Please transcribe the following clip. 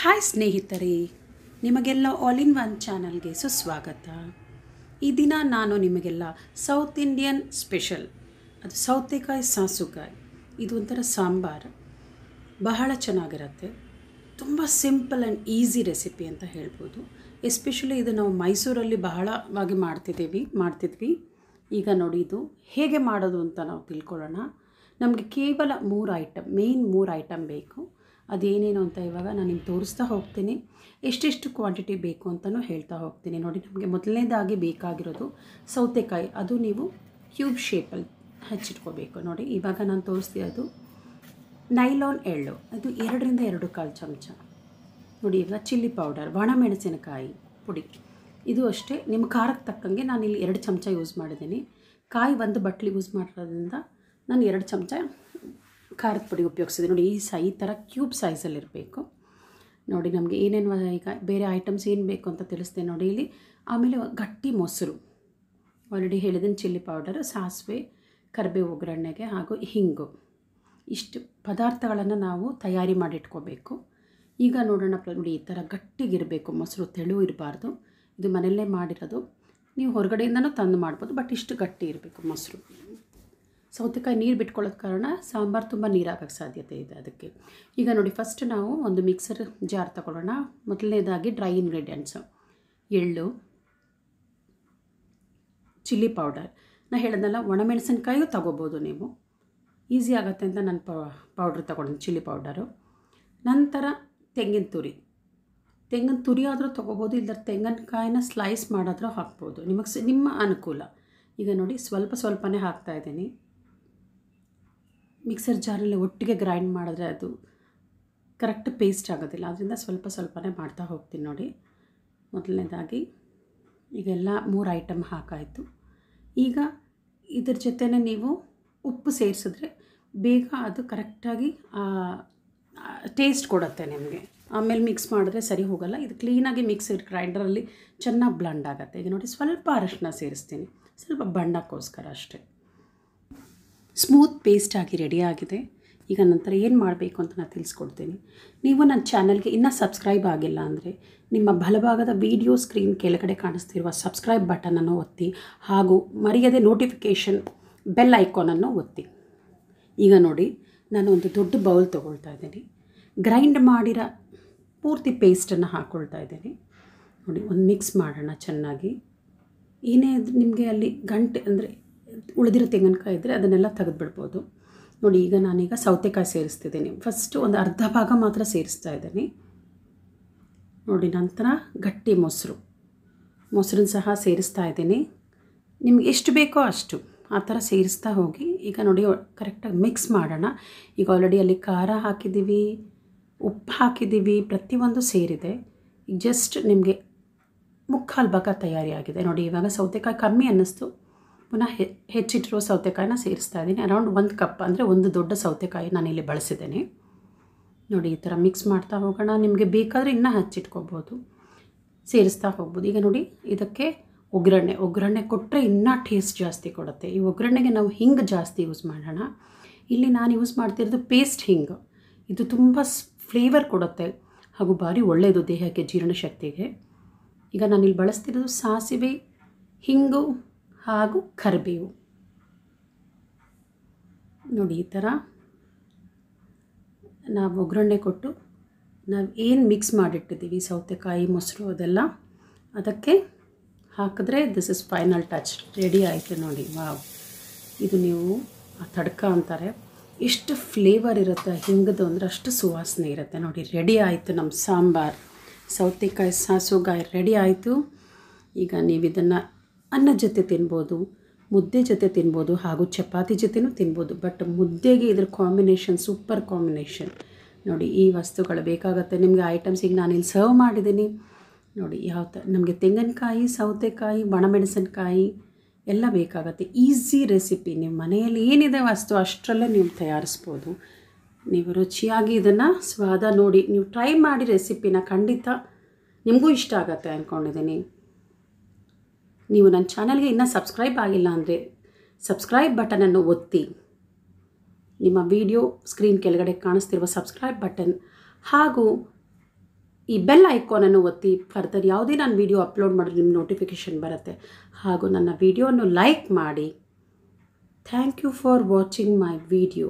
hi ಸ್ನೇಹಿತರೆ ನಿಮಗೆಲ್ಲ all in one ಚಾನಲ್ಗೆ ಸುಸ್ವಾಗತ ಈ ದಿನ ನಾನು ನಿಮಗೆಲ್ಲ ಸೌತ್ ಇಂಡಿಯನ್ ಸ್ಪೆಷಲ್ ಅದು ಸೌತೆಕಾಯಿ ಸಾಸುಕಾಯಿ ಇದು ಒಂಥರ ಸಾಂಬಾರು ಬಹಳ ಚೆನ್ನಾಗಿರುತ್ತೆ ತುಂಬ ಸಿಂಪಲ್ ಆ್ಯಂಡ್ ಈಸಿ ರೆಸಿಪಿ ಅಂತ ಹೇಳ್ಬೋದು ಎಸ್ಪೆಷಲಿ ಇದು ನಾವು ಮೈಸೂರಲ್ಲಿ ಬಹಳವಾಗಿ ಮಾಡ್ತಿದ್ದೀವಿ ಮಾಡ್ತಿದ್ವಿ ಈಗ ನೋಡಿ ಇದು ಹೇಗೆ ಮಾಡೋದು ಅಂತ ನಾವು ತಿಳ್ಕೊಳ್ಳೋಣ ನಮಗೆ ಕೇವಲ ಮೂರು ಐಟಮ್ ಮೇಯ್ನ್ ಮೂರು ಐಟಮ್ ಬೇಕು ಅದೇನೇನು ಅಂತ ಇವಾಗ ನಾನು ನಿಮ್ಗೆ ತೋರಿಸ್ತಾ ಹೋಗ್ತೀನಿ ಎಷ್ಟೆಷ್ಟು ಕ್ವಾಂಟಿಟಿ ಬೇಕು ಅಂತಲೂ ಹೇಳ್ತಾ ಹೋಗ್ತೀನಿ ನೋಡಿ ನಮಗೆ ಮೊದಲನೇದಾಗಿ ಬೇಕಾಗಿರೋದು ಸೌತೆಕಾಯಿ ಅದು ನೀವು ಕ್ಯೂಬ್ ಶೇಪಲ್ಲಿ ಹಚ್ಚಿಟ್ಕೋಬೇಕು ನೋಡಿ ಇವಾಗ ನಾನು ತೋರಿಸ್ತಿರೋದು ನೈಲಾನ್ ಎಳ್ಳು ಅದು ಎರಡರಿಂದ ಎರಡು ಕಾಲು ಚಮಚ ನೋಡಿ ಇವಾಗ ಚಿಲ್ಲಿ ಪೌಡರ್ ಒಣಮೆಣಸಿನಕಾಯಿ ಪುಡಿ ಇದು ಅಷ್ಟೇ ನಿಮ್ಮ ಖಾರಕ್ಕೆ ತಕ್ಕಂಗೆ ನಾನು ಇಲ್ಲಿ ಎರಡು ಚಮಚ ಯೂಸ್ ಮಾಡಿದ್ದೀನಿ ಕಾಯಿ ಒಂದು ಬಟ್ಲಿ ಯೂಸ್ ಮಾಡಿರೋದ್ರಿಂದ ನಾನು ಎರಡು ಚಮಚ ಖಾರದ ಪುಡಿ ಉಪಯೋಗಿಸಿದೆ ನೋಡಿ ಈ ಸೈ ಈ ಥರ ಕ್ಯೂಬ್ ಸೈಜಲ್ಲಿರಬೇಕು ನೋಡಿ ನಮಗೆ ಏನೇನು ಈಗ ಬೇರೆ ಐಟಮ್ಸ್ ಏನು ಬೇಕು ಅಂತ ತಿಳಿಸ್ತೇನೆ ನೋಡಿ ಇಲ್ಲಿ ಆಮೇಲೆ ಗಟ್ಟಿ ಮೊಸರು ಆಲ್ರೆಡಿ ಹೇಳಿದ್ದೀನಿ ಚಿಲ್ಲಿ ಪೌಡರ್ ಸಾಸಿವೆ ಕರಿಬೇವು ಒಗ್ಗರಣೆಗೆ ಹಾಗೂ ಹಿಂಗು ಇಷ್ಟು ಪದಾರ್ಥಗಳನ್ನು ನಾವು ತಯಾರಿ ಮಾಡಿಟ್ಕೋಬೇಕು ಈಗ ನೋಡೋಣ ನೋಡಿ ಈ ಥರ ಗಟ್ಟಿಗಿರಬೇಕು ಮೊಸರು ತೆಳು ಇರಬಾರ್ದು ಇದು ಮನೆಯಲ್ಲೇ ಮಾಡಿರೋದು ನೀವು ಹೊರಗಡೆಯಿಂದನೂ ತಂದು ಮಾಡ್ಬೋದು ಬಟ್ ಇಷ್ಟು ಗಟ್ಟಿ ಇರಬೇಕು ಮೊಸರು ಸೌತೆಕಾಯಿ ನೀರು ಬಿಟ್ಕೊಳ್ಳೋದ ಕಾರಣ ಸಾಂಬಾರು ತುಂಬ ನೀರಾಗೋಕ್ಕೆ ಸಾಧ್ಯತೆ ಇದೆ ಅದಕ್ಕೆ ಈಗ ನೋಡಿ ಫಸ್ಟ್ ನಾವು ಒಂದು ಮಿಕ್ಸರ್ ಜಾರ್ ತಗೊಳ್ಳೋಣ ಮೊದಲನೇದಾಗಿ ಡ್ರೈ ಇಂಗ್ರೀಡಿಯೆಂಟ್ಸು ಎಳ್ಳು ಚಿಲ್ಲಿ ಪೌಡರ್ ನಾನು ಹೇಳಿದ್ನಲ್ಲ ಒಣಮೆಣಸಿನ್ಕಾಯಿಯೂ ತಗೋಬೋದು ನೀವು ಈಸಿ ಆಗುತ್ತೆ ಅಂತ ನಾನು ಪೌಡ್ರ್ ತೊಗೊಂಡು ಚಿಲ್ಲಿ ಪೌಡರು ನಂತರ ತೆಂಗಿನ ತುರಿ ತೆಂಗಿನ ತುರಿ ಆದರೂ ತೊಗೋಬೋದು ಇಲ್ಲದ್ರೆ ತೆಂಗಿನಕಾಯಿನ ಸ್ಲೈಸ್ ಮಾಡಾದರೂ ಹಾಕ್ಬೋದು ನಿಮಗೆ ನಿಮ್ಮ ಅನುಕೂಲ ಈಗ ನೋಡಿ ಸ್ವಲ್ಪ ಸ್ವಲ್ಪನೇ ಹಾಕ್ತಾಯಿದ್ದೀನಿ ಮಿಕ್ಸರ್ ಜಾರಲ್ಲಿ ಒಟ್ಟಿಗೆ ಗ್ರೈಂಡ್ ಮಾಡಿದ್ರೆ ಅದು ಕರೆಕ್ಟ್ ಪೇಸ್ಟ್ ಆಗೋದಿಲ್ಲ ಅದರಿಂದ ಸ್ವಲ್ಪ ಸ್ವಲ್ಪನೇ ಮಾಡ್ತಾ ಹೋಗ್ತೀನಿ ನೋಡಿ ಮೊದಲನೇದಾಗಿ ಈಗೆಲ್ಲ ಮೂರು ಐಟಮ್ ಹಾಕಾಯಿತು ಈಗ ಇದ್ರ ಜೊತೆನೇ ನೀವು ಉಪ್ಪು ಸೇರಿಸಿದ್ರೆ ಬೇಗ ಅದು ಕರೆಕ್ಟಾಗಿ ಟೇಸ್ಟ್ ಕೊಡುತ್ತೆ ನಿಮಗೆ ಆಮೇಲೆ ಮಿಕ್ಸ್ ಮಾಡಿದ್ರೆ ಸರಿ ಹೋಗಲ್ಲ ಇದು ಕ್ಲೀನಾಗಿ ಮಿಕ್ಸರ್ ಗ್ರೈಂಡರಲ್ಲಿ ಚೆನ್ನಾಗಿ ಬ್ಲಂಡ್ ಆಗುತ್ತೆ ಈಗ ನೋಡಿ ಸ್ವಲ್ಪ ಅರಶಿನ ಸೇರಿಸ್ತೀನಿ ಸ್ವಲ್ಪ ಬಣ್ಣಕ್ಕೋಸ್ಕರ ಅಷ್ಟೇ ಸ್ಮೂತ್ ಪೇಸ್ಟ್ ಆಗಿ ರೆಡಿಯಾಗಿದೆ ಈಗ ನಂತರ ಏನು ಮಾಡಬೇಕು ಅಂತ ನಾನು ತಿಳಿಸ್ಕೊಡ್ತೀನಿ ನೀವು ನನ್ನ ಚಾನಲ್ಗೆ ಇನ್ನೂ ಸಬ್ಸ್ಕ್ರೈಬ್ ಆಗಿಲ್ಲ ಅಂದರೆ ನಿಮ್ಮ ಬಲಭಾಗದ ವಿಡಿಯೋ ಸ್ಕ್ರೀನ್ ಕೆಳಗಡೆ ಕಾಣಿಸ್ತಿರುವ ಸಬ್ಸ್ಕ್ರೈಬ್ ಬಟನನ್ನು ಒತ್ತಿ ಹಾಗೂ ಮರೆಯದೆ ನೋಟಿಫಿಕೇಷನ್ ಬೆಲ್ ಐಕಾನನ್ನು ಒತ್ತಿ ಈಗ ನೋಡಿ ನಾನು ಒಂದು ದೊಡ್ಡ ಬೌಲ್ ತೊಗೊಳ್ತಾ ಇದ್ದೀನಿ ಗ್ರೈಂಡ್ ಮಾಡಿರೋ ಪೂರ್ತಿ ಪೇಸ್ಟನ್ನು ಹಾಕ್ಕೊಳ್ತಾ ಇದ್ದೀನಿ ನೋಡಿ ಒಂದು ಮಿಕ್ಸ್ ಮಾಡೋಣ ಚೆನ್ನಾಗಿ ಏನೇ ನಿಮಗೆ ಅಲ್ಲಿ ಗಂಟೆ ಅಂದರೆ ಉಳಿದಿರೋ ತೆಂಗಿನಕಾಯಿ ಇದ್ದರೆ ಅದನ್ನೆಲ್ಲ ತೆಗೆದುಬಿಡ್ಬೋದು ನೋಡಿ ಈಗ ನಾನೀಗ ಸೌತೆಕಾಯಿ ಸೇರಿಸ್ತಿದ್ದೀನಿ ಫಸ್ಟು ಒಂದು ಅರ್ಧ ಭಾಗ ಮಾತ್ರ ಸೇರಿಸ್ತಾ ಇದ್ದೀನಿ ನೋಡಿ ನಂತರ ಗಟ್ಟಿ ಮೊಸರು ಮೊಸರನ್ನ ಸಹ ಸೇರಿಸ್ತಾ ಇದ್ದೀನಿ ನಿಮ್ಗೆ ಎಷ್ಟು ಬೇಕೋ ಅಷ್ಟು ಆ ಥರ ಸೇರಿಸ್ತಾ ಹೋಗಿ ಈಗ ನೋಡಿ ಕರೆಕ್ಟಾಗಿ ಮಿಕ್ಸ್ ಮಾಡೋಣ ಈಗ ಆಲ್ರೆಡಿ ಅಲ್ಲಿ ಖಾರ ಹಾಕಿದ್ದೀವಿ ಉಪ್ಪು ಹಾಕಿದ್ದೀವಿ ಪ್ರತಿಯೊಂದು ಸೇರಿದೆ ಜಸ್ಟ್ ನಿಮಗೆ ಮುಕ್ಕಾಲು ಭಾಗ ತಯಾರಿಯಾಗಿದೆ ನೋಡಿ ಇವಾಗ ಸೌತೆಕಾಯಿ ಕಮ್ಮಿ ಅನ್ನಿಸ್ತು ಪುನಃ ಹೆಚ್ಚಿಟ್ಟಿರೋ ಸೌತೆಕಾಯಿನ ಸೇರಿಸ್ತಾ ಇದ್ದೀನಿ ಅರೌಂಡ್ ಒಂದು ಕಪ್ ಅಂದರೆ ಒಂದು ದೊಡ್ಡ ಸೌತೆಕಾಯಿ ನಾನಿಲ್ಲಿ ಬಳಸಿದ್ದೇನೆ ನೋಡಿ ಈ ಥರ ಮಿಕ್ಸ್ ಮಾಡ್ತಾ ಹೋಗೋಣ ನಿಮಗೆ ಬೇಕಾದರೆ ಇನ್ನೂ ಹಚ್ಚಿಟ್ಕೋಬೋದು ಸೇರಿಸ್ತಾ ಹೋಗ್ಬೋದು ಈಗ ನೋಡಿ ಇದಕ್ಕೆ ಒಗ್ಗರಣೆ ಒಗ್ಗರಣೆ ಕೊಟ್ಟರೆ ಇನ್ನೂ ಟೇಸ್ಟ್ ಜಾಸ್ತಿ ಕೊಡುತ್ತೆ ಈ ಒಗ್ಗರಣೆಗೆ ನಾವು ಹಿಂಗೆ ಜಾಸ್ತಿ ಯೂಸ್ ಮಾಡೋಣ ಇಲ್ಲಿ ನಾನು ಯೂಸ್ ಮಾಡ್ತಿರೋದು ಪೇಸ್ಟ್ ಹಿಂಗೆ ಇದು ತುಂಬ ಫ್ಲೇವರ್ ಕೊಡುತ್ತೆ ಹಾಗೂ ಭಾರಿ ಒಳ್ಳೆಯದು ದೇಹಕ್ಕೆ ಜೀರ್ಣಶಕ್ತಿಗೆ ಈಗ ನಾನಿಲ್ಲಿ ಬಳಸ್ತಿರೋದು ಸಾಸಿವೆ ಹಿಂಗು ಹಾಗೂ ಕರಿಬೇವು ನೋಡಿ ಈ ಥರ ನಾವು ಒಗ್ಗರಣೆ ಕೊಟ್ಟು ನಾವು ಏನು ಮಿಕ್ಸ್ ಮಾಡಿಟ್ಟಿದ್ದೀವಿ ಸೌತೆಕಾಯಿ ಮೊಸರು ಅದೆಲ್ಲ ಅದಕ್ಕೆ ಹಾಕಿದ್ರೆ this is final touch ready ಆಯಿತು ನೋಡಿ ವಾವ್ ಇದು ನೀವು ಆ ತಡ್ಕ ಅಂತಾರೆ ಎಷ್ಟು ಫ್ಲೇವರ್ ಇರುತ್ತೆ ಹಿಂಗದು ಅಂದರೆ ಅಷ್ಟು ಸುವಾಸನೆ ಇರುತ್ತೆ ನೋಡಿ ರೆಡಿ ಆಯಿತು ನಮ್ಮ ಸಾಂಬಾರು ಸೌತೆಕಾಯಿ ಸಾಸುಗಾಯಿ ರೆಡಿ ಆಯಿತು ಈಗ ನೀವು ಇದನ್ನು ಅನ್ನ ಜೊತೆ ತಿನ್ಬೋದು ಮುದ್ದೆ ಜೊತೆ ತಿನ್ಬೋದು ಹಾಗೂ ಚಪಾತಿ ಜೊತೆನೂ ತಿನ್ಬೋದು ಬಟ್ ಮುದ್ದೆಗೆ ಇದ್ರ ಕಾಂಬಿನೇಷನ್ ಸೂಪರ್ ಕಾಂಬಿನೇಷನ್ ನೋಡಿ ಈ ವಸ್ತುಗಳು ಬೇಕಾಗುತ್ತೆ ನಿಮಗೆ ಐಟಮ್ಸಿಗೆ ನಾನಿಲ್ಲಿ ಸರ್ವ್ ಮಾಡಿದ್ದೀನಿ ನೋಡಿ ಯಾವ ಥರ ನಮಗೆ ತೆಂಗಿನಕಾಯಿ ಸೌತೆಕಾಯಿ ಒಣಮೆಣಸಿನ್ಕಾಯಿ ಎಲ್ಲ ಬೇಕಾಗುತ್ತೆ ಈಸಿ ರೆಸಿಪಿ ನಿಮ್ಮ ಮನೆಯಲ್ಲಿ ಏನಿದೆ ವಸ್ತು ಅಷ್ಟರಲ್ಲೇ ನೀವು ತಯಾರಿಸ್ಬೋದು ನೀವು ರುಚಿಯಾಗಿ ಇದನ್ನು ಸ್ವಾದ ನೋಡಿ ನೀವು ಟ್ರೈ ಮಾಡಿ ರೆಸಿಪಿನ ಖಂಡಿತ ನಿಮಗೂ ಇಷ್ಟ ಆಗುತ್ತೆ ಅಂದ್ಕೊಂಡಿದ್ದೀನಿ ನೀವು ನನ್ನ ಚಾನಲ್ಗೆ ಇನ್ನೂ ಸಬ್ಸ್ಕ್ರೈಬ್ ಆಗಿಲ್ಲ ಅಂದರೆ ಸಬ್ಸ್ಕ್ರೈಬ್ ಬಟನನ್ನು ಒತ್ತಿ ನಿಮ್ಮ ವಿಡಿಯೋ ಸ್ಕ್ರೀನ್ ಕೆಳಗಡೆ ಕಾಣಿಸ್ತಿರುವ ಸಬ್ಸ್ಕ್ರೈಬ್ ಬಟನ್ ಹಾಗೂ ಈ ಬೆಲ್ ಐಕಾನನ್ನು ಒತ್ತಿ ಫರ್ದರ್ ಯಾವುದೇ ನಾನು ವೀಡಿಯೋ ಅಪ್ಲೋಡ್ ಮಾಡಿದ್ರೆ ನಿಮ್ಮ ನೋಟಿಫಿಕೇಷನ್ ಬರುತ್ತೆ ಹಾಗೂ ನನ್ನ ವಿಡಿಯೋವನ್ನು ಲೈಕ್ ಮಾಡಿ thank you for watching my video